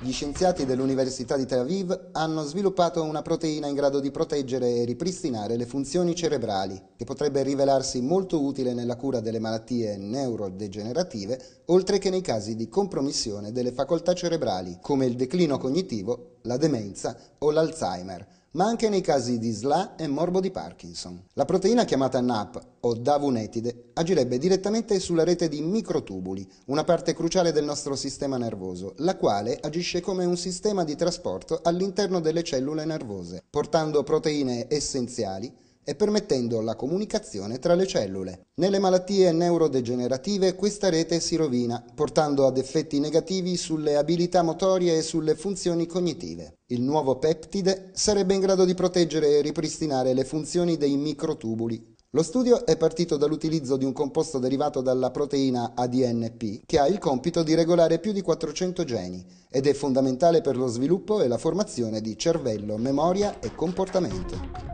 Gli scienziati dell'Università di Tel Aviv hanno sviluppato una proteina in grado di proteggere e ripristinare le funzioni cerebrali, che potrebbe rivelarsi molto utile nella cura delle malattie neurodegenerative, oltre che nei casi di compromissione delle facoltà cerebrali, come il declino cognitivo, la demenza o l'Alzheimer ma anche nei casi di SLA e morbo di Parkinson. La proteina chiamata NAP o davunetide agirebbe direttamente sulla rete di microtubuli, una parte cruciale del nostro sistema nervoso, la quale agisce come un sistema di trasporto all'interno delle cellule nervose, portando proteine essenziali e permettendo la comunicazione tra le cellule. Nelle malattie neurodegenerative questa rete si rovina, portando ad effetti negativi sulle abilità motorie e sulle funzioni cognitive. Il nuovo peptide sarebbe in grado di proteggere e ripristinare le funzioni dei microtubuli, lo studio è partito dall'utilizzo di un composto derivato dalla proteina ADNP che ha il compito di regolare più di 400 geni ed è fondamentale per lo sviluppo e la formazione di cervello, memoria e comportamento.